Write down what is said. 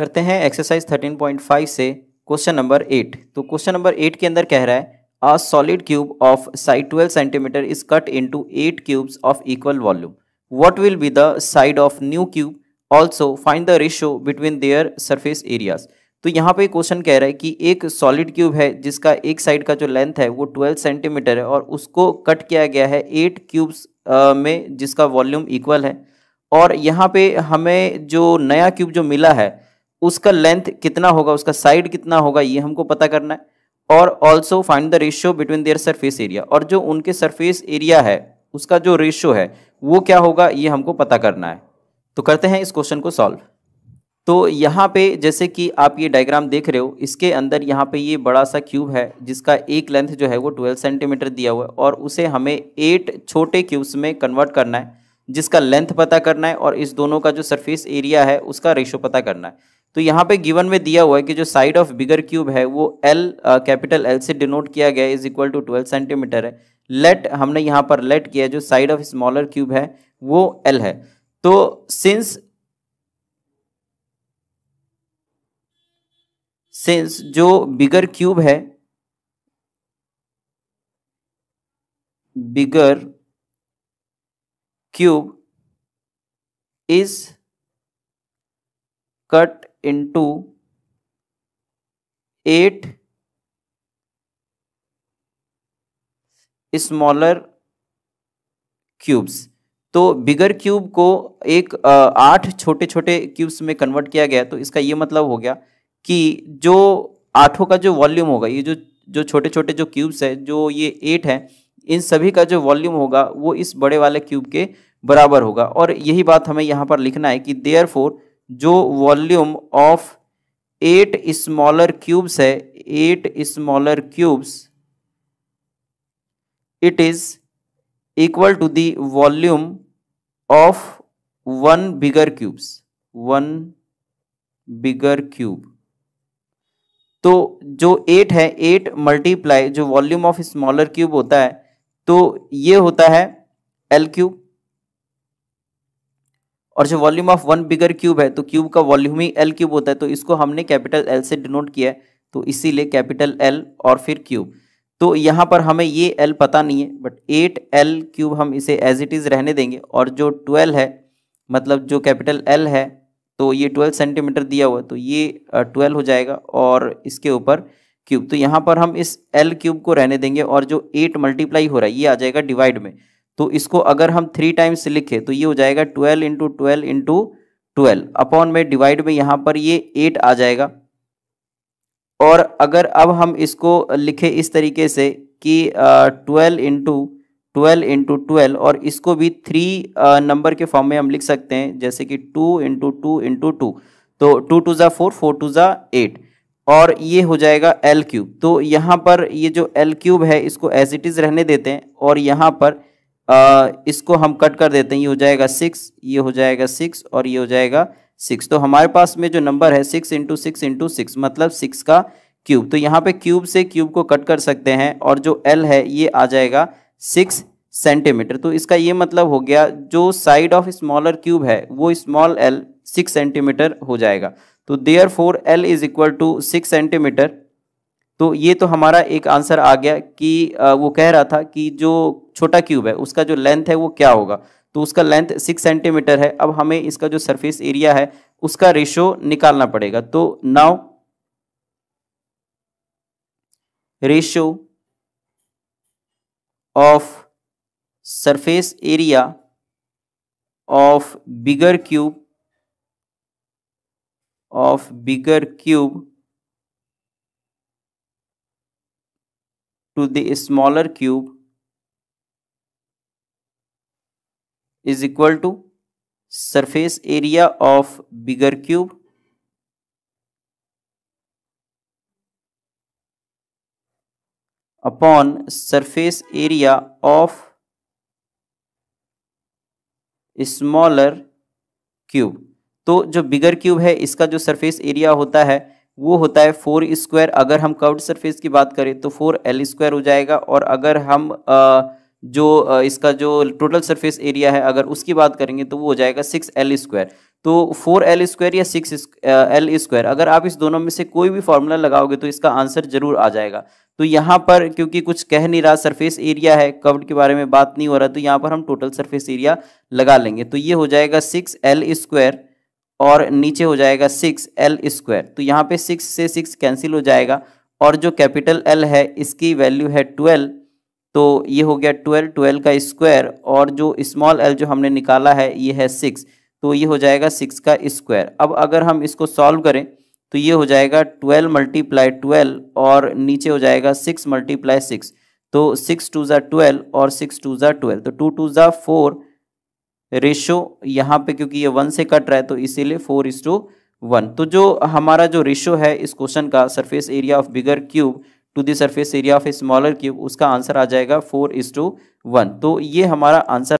करते हैं एक्सरसाइज 13.5 से क्वेश्चन नंबर एट तो क्वेश्चन नंबर एट के अंदर कह रहा है a solid cube of side twelve centimetre is cut into eight cubes of equal volume what will be the side of new cube also find the ratio between their surface areas तो यहाँ पे question कह रहा है कि एक solid cube है जिसका एक साइड का जो लेंथ है वो ट्वेल्व सेंटीमीटर है और उसको कट किया गया है एट क्यूब्स में जिसका वॉल्यूम इक्वल है और यहाँ पे हमें जो नया क्यूब जो मिला है उसका लेंथ कितना होगा उसका साइड कितना होगा ये हमको पता करना है और also find the ratio between their surface area और जो उनके सरफेस एरिया है उसका जो रेशियो है वो क्या होगा ये हमको पता करना है तो करते हैं इस क्वेश्चन को सॉल्व तो यहाँ पे जैसे कि आप ये डायग्राम देख रहे हो इसके अंदर यहाँ पे ये बड़ा सा क्यूब है जिसका एक लेंथ जो है वो 12 सेंटीमीटर दिया हुआ है और उसे हमें एट छोटे क्यूब्स में कन्वर्ट करना है जिसका लेंथ पता करना है और इस दोनों का जो सरफेस एरिया है उसका रेशो पता करना है तो यहाँ पे गिवन में दिया हुआ है कि जो साइड ऑफ बिगर क्यूब है वो एल कैपिटल एल से डिनोट किया गया is equal to twelve centimetre है लेट हमने यहाँ पर लेट किया जो साइड ऑफ स्मॉलर क्यूब है वो एल है तो सिंस सिंस जो बिगर क्यूब है bigger cube is cut into eight smaller cubes तो बिगर क्यूब को एक आठ छोटे छोटे क्यूब्स में कन्वर्ट किया गया तो इसका ये मतलब हो गया कि जो आठों का जो वॉल्यूम होगा ये जो जो छोटे छोटे जो क्यूब्स है जो ये एट है इन सभी का जो वॉल्यूम होगा वो इस बड़े वाले क्यूब के बराबर होगा और यही बात हमें यहाँ पर लिखना है कि देयर फोर जो volume of eight smaller cubes है eight smaller cubes it is equal to the volume of one bigger cubes one bigger cube तो जो एट है एट मल्टीप्लाई जो वॉल्यूम ऑफ स्मॉलर क्यूब होता है तो ये होता है एल क्यूब और जो volume of one bigger cube है तो क्यूब का वॉल्यूम ही एल क्यूब होता है तो इसको हमने कैपिटल एल से डिनोट किया है तो इसीलिए कैपिटल एल और फिर क्यूब तो यहाँ पर हमें ये एल पता नहीं है बट एट एल क्यूब हम इसे एज इट इज़ रहने देंगे और जो ट्वेल्व है मतलब जो कैपिटल एल है तो ये ट्वेल्व सेंटीमीटर दिया हुआ तो ये ट्वेल्व हो जाएगा और इसके ऊपर क्यूब तो यहाँ पर हम इस एल क्यूब को रहने देंगे और जो एट मल्टीप्लाई हो रहा है ये आ जाएगा डिवाइड में तो इसको अगर हम थ्री टाइम्स लिखें तो ये हो जाएगा twelve into twelve into twelve upon में डिवाइड में यहाँ पर ये एट आ जाएगा और अगर अब हम इसको लिखे इस तरीके से कि twelve into twelve into twelve और इसको भी थ्री नंबर के फॉर्म में हम लिख सकते हैं जैसे कि two into two into two तो टू टू ज़ा फोर फोर टू ज़ा एट और ये हो जाएगा एल क्यूब तो यहाँ पर ये जो एल क्यूब है इसको एज इट इज़ रहने देते हैं और यहाँ पर इसको हम कट कर देते हैं ये हो जाएगा सिक्स ये हो जाएगा सिक्स और ये हो जाएगा सिक्स तो हमारे पास में जो नंबर है six into six into six मतलब सिक्स का क्यूब तो यहाँ पे क्यूब से क्यूब को कट कर सकते हैं और जो एल है ये आ जाएगा सिक्स सेंटीमीटर तो इसका ये मतलब हो गया जो साइड ऑफ स्मॉलर क्यूब है वो स्मॉल एल सिक्स सेंटीमीटर हो जाएगा तो therefore L is equal to six centimetre तो ये तो हमारा एक आंसर आ गया कि वो कह रहा था कि जो छोटा क्यूब है उसका जो लेंथ है वो क्या होगा तो उसका लेंथ सिक्स सेंटीमीटर है अब हमें इसका जो सरफेस एरिया है उसका रेशो निकालना पड़ेगा तो now ratio of surface area of bigger cube of bigger cube to the smaller cube is equal to surface area of bigger cube upon surface area of smaller cube तो जो bigger cube है इसका जो surface area होता है वो होता है फोर स्क्वायर अगर हम कर्व सरफेस की बात करें तो फोर एल स्क्वायर हो जाएगा और अगर हम आ, जो इसका जो टोटल सरफेस एरिया है अगर उसकी बात करेंगे तो वो हो जाएगा सिक्स एल स्क्वायर तो फोर एल स्क्वायर या सिक्स एल स्क्वायर अगर आप इस दोनों में से कोई भी फॉर्मूला लगाओगे तो इसका आंसर जरूर आ जाएगा तो यहाँ पर क्योंकि कुछ कह नहीं रहा सरफेस एरिया है कवर्ड के बारे में बात नहीं हो रहा तो यहाँ पर हम टोटल सरफेस एरिया लगा लेंगे तो ये हो जाएगा सिक्स एल स्क्वायर और नीचे हो जाएगा सिक्स एल स्क्वायर तो यहाँ पे सिक्स से सिक्स कैंसिल हो जाएगा और जो कैपिटल एल है इसकी वैल्यू है ट्वेल्व तो ये हो गया ट्वेल्व ट्वेल्व का स्क्वायर और जो स्मॉल एल जो हमने निकाला है ये है सिक्स तो ये हो जाएगा सिक्स का स्क्वायर अब अगर हम इसको सॉल्व करें तो ये हो जाएगा ट्वेल्व मल्टीप्लाई ट्वेल्व और नीचे हो जाएगा सिक्स मल्टीप्लाई सिक्स तो सिक्स टू ज़ा ट्वेल्व और सिक्स टू ज़ा ट्वेल्व तो टू टू ज़ा फोर रेशो यहाँ पे क्योंकि ये वन से कट रहा है तो इसीलिए फोर इज टू वन तो जो हमारा जो रेशो है इस क्वेश्चन का surface area of bigger cube to the surface area of a smaller cube उसका आंसर आ जाएगा फोर इज टू वन तो ये हमारा आंसर